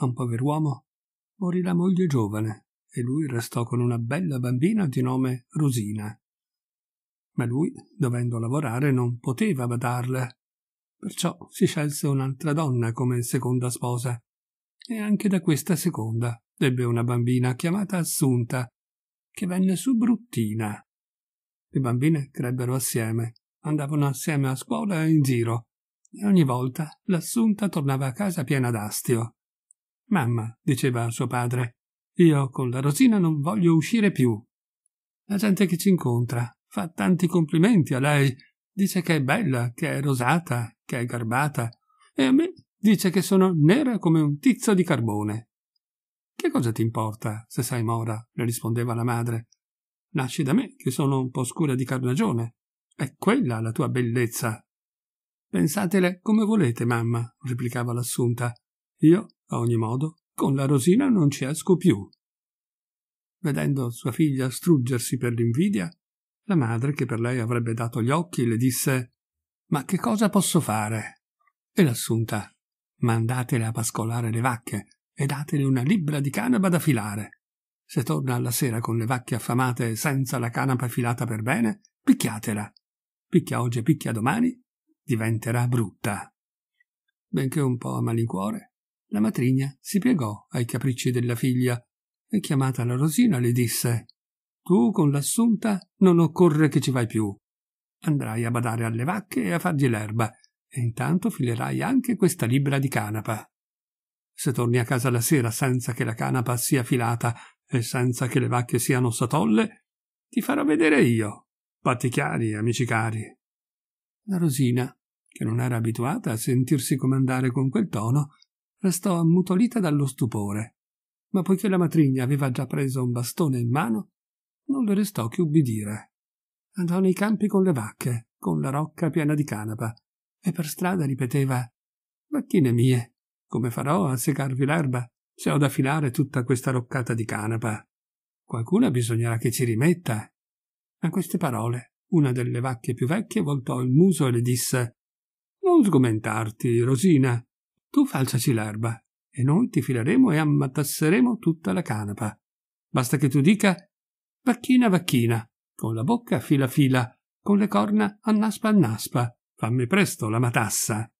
a un pover'uomo. Morì la moglie giovane e lui restò con una bella bambina di nome Rosina. Ma lui, dovendo lavorare, non poteva badarle. Perciò si scelse un'altra donna come seconda sposa, e anche da questa seconda ebbe una bambina chiamata Assunta, che venne su bruttina. Le bambine crebbero assieme, andavano assieme a scuola e in giro, e ogni volta l'Assunta tornava a casa piena d'astio. Mamma, diceva a suo padre, io con la Rosina non voglio uscire più. La gente che ci incontra fa tanti complimenti a lei, dice che è bella, che è rosata, che è garbata, e a me dice che sono nera come un tizzo di carbone. Che cosa ti importa se sei mora? le rispondeva la madre. Nasci da me, che sono un po' scura di carnagione. È quella la tua bellezza. Pensatele come volete, mamma, replicava l'assunta. Io a ogni modo, con la rosina non ci esco più. Vedendo sua figlia struggersi per l'invidia, la madre, che per lei avrebbe dato gli occhi, le disse Ma che cosa posso fare? E l'assunta Mandatele a pascolare le vacche e datele una libbra di canapa da filare. Se torna alla sera con le vacche affamate senza la canapa filata per bene, picchiatela. Picchia oggi e picchia domani, diventerà brutta. Benché un po' a malincuore, la matrigna si piegò ai capricci della figlia e chiamata la Rosina le disse Tu con l'assunta non occorre che ci vai più. Andrai a badare alle vacche e a fargli l'erba e intanto filerai anche questa libra di canapa. Se torni a casa la sera senza che la canapa sia filata e senza che le vacche siano satolle, ti farò vedere io. Patti chiari, amici cari. La Rosina, che non era abituata a sentirsi comandare con quel tono, restò ammutolita dallo stupore. Ma poiché la matrigna aveva già preso un bastone in mano, non le restò che ubbidire. Andò nei campi con le vacche, con la rocca piena di canapa, e per strada ripeteva Vacchine mie, come farò a segarvi l'erba se ho da filare tutta questa roccata di canapa? Qualcuna bisognerà che ci rimetta. A queste parole una delle vacche più vecchie voltò il muso e le disse Non sgomentarti, Rosina, tu falciaci l'erba, e noi ti fileremo e ammatasseremo tutta la canapa. Basta che tu dica vacchina vacchina, con la bocca fila fila, con le corna annaspa annaspa, fammi presto la matassa.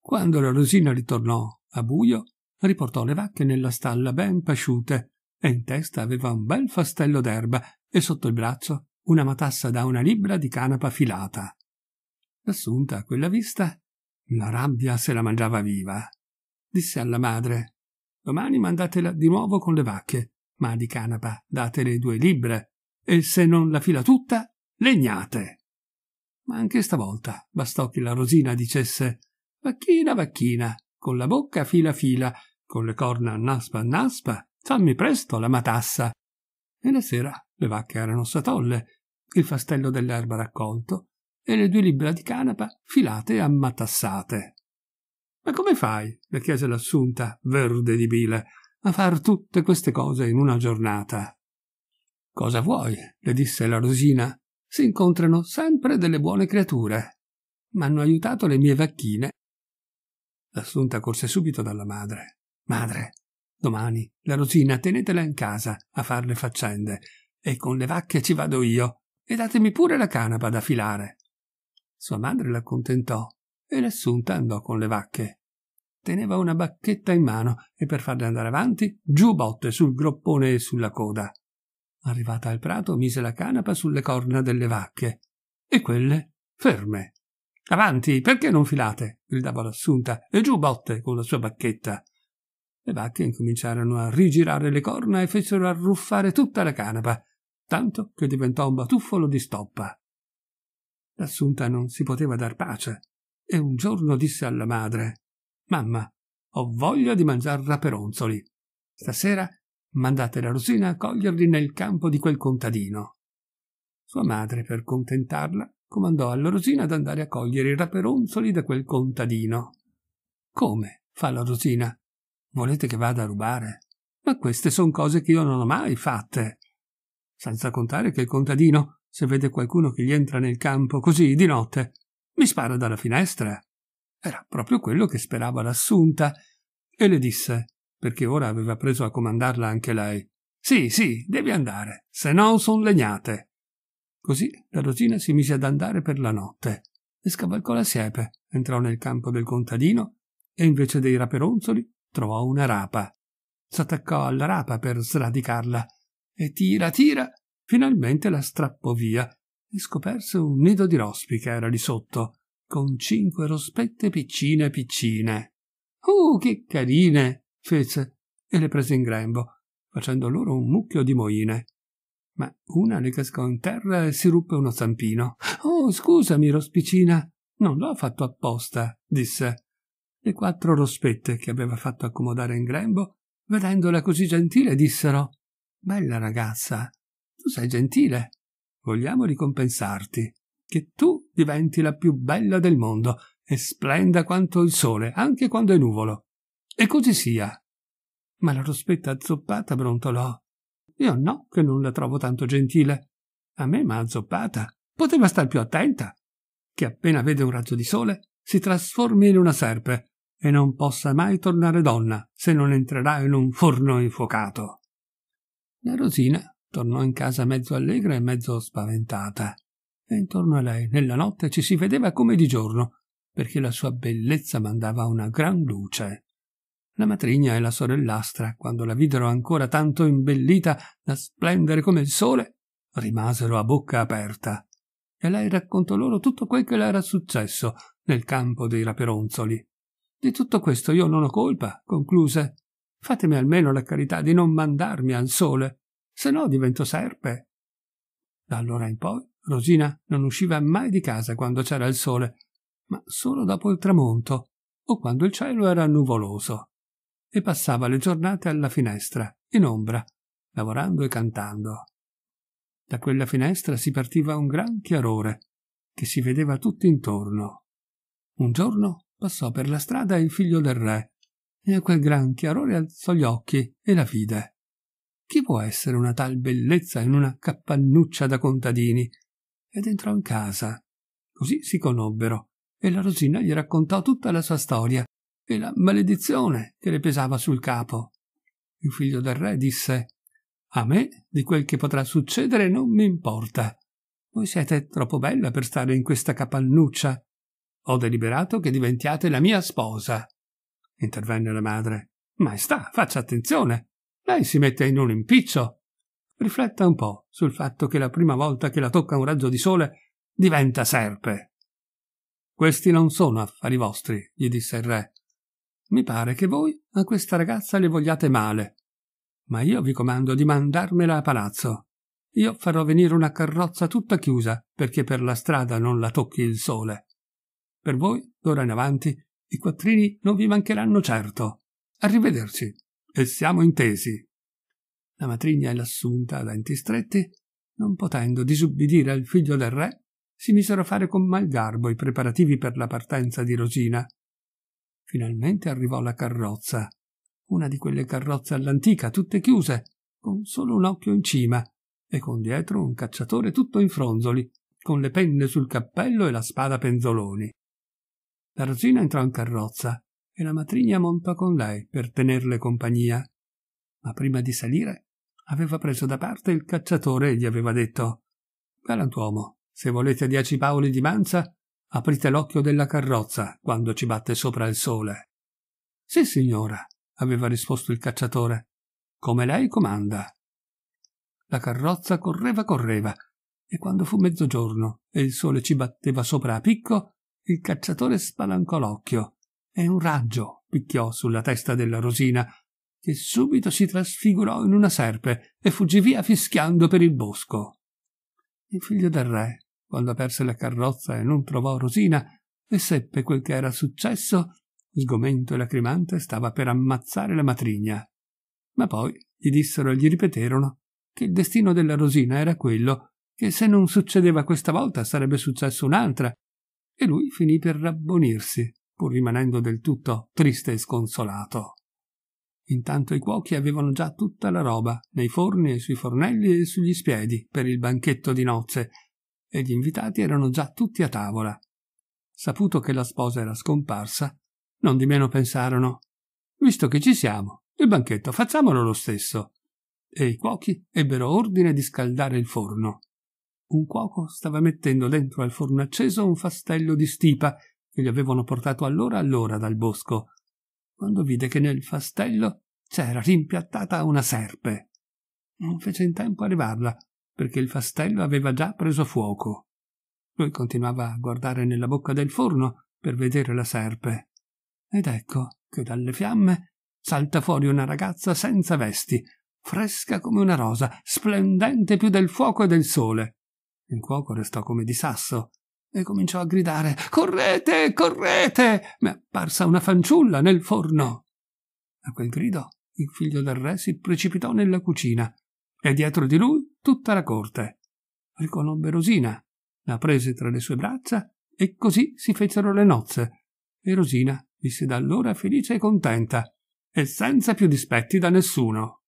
Quando la rosina ritornò a buio, riportò le vacche nella stalla ben pasciute, e in testa aveva un bel fastello d'erba e sotto il braccio una matassa da una libra di canapa filata. Assunta a quella vista la rabbia se la mangiava viva. Disse alla madre: Domani mandatela di nuovo con le vacche, ma di canapa datele due libbre, e se non la fila tutta, legnate. Ma anche stavolta bastò che la rosina dicesse: Vacchina, vacchina, con la bocca fila fila, con le corna naspa naspa, fammi presto la matassa. E la sera le vacche erano satolle, il fastello dell'erba raccolto, e le due libbre di canapa filate e ammatassate. Ma come fai? le chiese l'assunta, verde di bile, a far tutte queste cose in una giornata. Cosa vuoi? le disse la rosina. Si incontrano sempre delle buone creature. M'hanno aiutato le mie vacchine. L'assunta corse subito dalla madre. Madre, domani la rosina tenetela in casa a far le faccende e con le vacche ci vado io e datemi pure la canapa da filare. Sua madre l'accontentò e l'assunta andò con le vacche. Teneva una bacchetta in mano e per farle andare avanti, giù botte sul groppone e sulla coda. Arrivata al prato, mise la canapa sulle corna delle vacche e quelle ferme. Avanti, perché non filate? gridava l'assunta e giù botte con la sua bacchetta. Le vacche incominciarono a rigirare le corna e fecero arruffare tutta la canapa, tanto che diventò un batuffolo di stoppa. L'assunta non si poteva dar pace e un giorno disse alla madre Mamma, ho voglia di mangiar raperonzoli. Stasera mandate la Rosina a coglierli nel campo di quel contadino. Sua madre, per contentarla, comandò alla Rosina ad andare a cogliere i raperonzoli da quel contadino. Come? fa la Rosina. Volete che vada a rubare? Ma queste son cose che io non ho mai fatte. Senza contare che il contadino se vede qualcuno che gli entra nel campo così di notte, mi spara dalla finestra. Era proprio quello che sperava l'assunta, e le disse, perché ora aveva preso a comandarla anche lei. Sì, sì, devi andare, se no son legnate. Così la rosina si mise ad andare per la notte e scavalcò la siepe, entrò nel campo del contadino e invece dei raperonzoli trovò una rapa. S'attaccò alla rapa per sradicarla e tira, tira, Finalmente la strappò via e scoperse un nido di rospi che era lì sotto, con cinque rospette piccine piccine. Oh, che carine! fece e le prese in grembo, facendo loro un mucchio di moine. Ma una le cascò in terra e si ruppe uno zampino. Oh, scusami, rospicina, non l'ho fatto apposta, disse. Le quattro rospette che aveva fatto accomodare in grembo, vedendola così gentile, dissero Bella ragazza, tu sei gentile. Vogliamo ricompensarti, che tu diventi la più bella del mondo e splenda quanto il sole, anche quando è nuvolo. E così sia. Ma la rospetta azzoppata brontolò. Io no, che non la trovo tanto gentile. A me m'ha azzoppata. Poteva star più attenta. Che appena vede un raggio di sole si trasformi in una serpe e non possa mai tornare donna se non entrerà in un forno infuocato. La rosina Tornò in casa mezzo allegra e mezzo spaventata. E intorno a lei, nella notte, ci si vedeva come di giorno, perché la sua bellezza mandava una gran luce. La matrigna e la sorellastra, quando la videro ancora tanto imbellita da splendere come il sole, rimasero a bocca aperta. E lei raccontò loro tutto quel che le era successo nel campo dei raperonzoli. Di tutto questo io non ho colpa, concluse. Fatemi almeno la carità di non mandarmi al sole se no divento serpe. Da allora in poi Rosina non usciva mai di casa quando c'era il sole, ma solo dopo il tramonto o quando il cielo era nuvoloso, e passava le giornate alla finestra, in ombra, lavorando e cantando. Da quella finestra si partiva un gran chiarore, che si vedeva tutto intorno. Un giorno passò per la strada il figlio del re, e a quel gran chiarore alzò gli occhi e la vide. Chi può essere una tal bellezza in una cappannuccia da contadini? Ed entrò in casa. Così si conobbero, e la Rosina gli raccontò tutta la sua storia e la maledizione che le pesava sul capo. Il figlio del re disse A me di quel che potrà succedere non mi importa. Voi siete troppo bella per stare in questa capannuccia. Ho deliberato che diventiate la mia sposa. Intervenne la madre. Maestà, faccia attenzione lei si mette in un impiccio. Rifletta un po' sul fatto che la prima volta che la tocca un raggio di sole diventa serpe. Questi non sono affari vostri, gli disse il re. Mi pare che voi a questa ragazza le vogliate male. Ma io vi comando di mandarmela a palazzo. Io farò venire una carrozza tutta chiusa perché per la strada non la tocchi il sole. Per voi, d'ora in avanti, i quattrini non vi mancheranno certo. Arrivederci. E siamo intesi. La matrigna e l'assunta, a denti stretti, non potendo disubbidire al figlio del re, si misero a fare con malgarbo i preparativi per la partenza di Rosina. Finalmente arrivò la carrozza, una di quelle carrozze all'antica, tutte chiuse, con solo un occhio in cima, e con dietro un cacciatore tutto in fronzoli, con le penne sul cappello e la spada penzoloni. La Rosina entrò in carrozza e la matrigna montò con lei per tenerle compagnia. Ma prima di salire aveva preso da parte il cacciatore e gli aveva detto Galantuomo, se volete dieci paoli di manza, aprite l'occhio della carrozza quando ci batte sopra il sole. Sì, signora, aveva risposto il cacciatore, come lei comanda. La carrozza correva, correva, e quando fu mezzogiorno e il sole ci batteva sopra a picco, il cacciatore spalancò l'occhio e un raggio picchiò sulla testa della rosina, che subito si trasfigurò in una serpe e fuggì via fischiando per il bosco. Il figlio del re, quando aperse la carrozza e non trovò Rosina, e seppe quel che era successo, sgomento e lacrimante stava per ammazzare la matrigna. Ma poi gli dissero e gli ripeterono che il destino della Rosina era quello che se non succedeva questa volta sarebbe successo un'altra, e lui finì per rabbonirsi pur rimanendo del tutto triste e sconsolato. Intanto i cuochi avevano già tutta la roba, nei forni e sui fornelli e sugli spiedi, per il banchetto di nozze, e gli invitati erano già tutti a tavola. Saputo che la sposa era scomparsa, non di meno pensarono Visto che ci siamo, il banchetto facciamolo lo stesso. E i cuochi ebbero ordine di scaldare il forno. Un cuoco stava mettendo dentro al forno acceso un fastello di stipa che gli avevano portato allora allora dal bosco, quando vide che nel fastello c'era rimpiattata una serpe. Non fece in tempo a arrivarla, perché il fastello aveva già preso fuoco. Lui continuava a guardare nella bocca del forno per vedere la serpe. Ed ecco che dalle fiamme salta fuori una ragazza senza vesti, fresca come una rosa, splendente più del fuoco e del sole. Il cuoco restò come di sasso e cominciò a gridare Correte, correte! Mi è apparsa una fanciulla nel forno. A quel grido il figlio del re si precipitò nella cucina e dietro di lui tutta la corte. Riconobbe Rosina, la prese tra le sue braccia e così si fecero le nozze. E Rosina visse da allora felice e contenta e senza più dispetti da nessuno.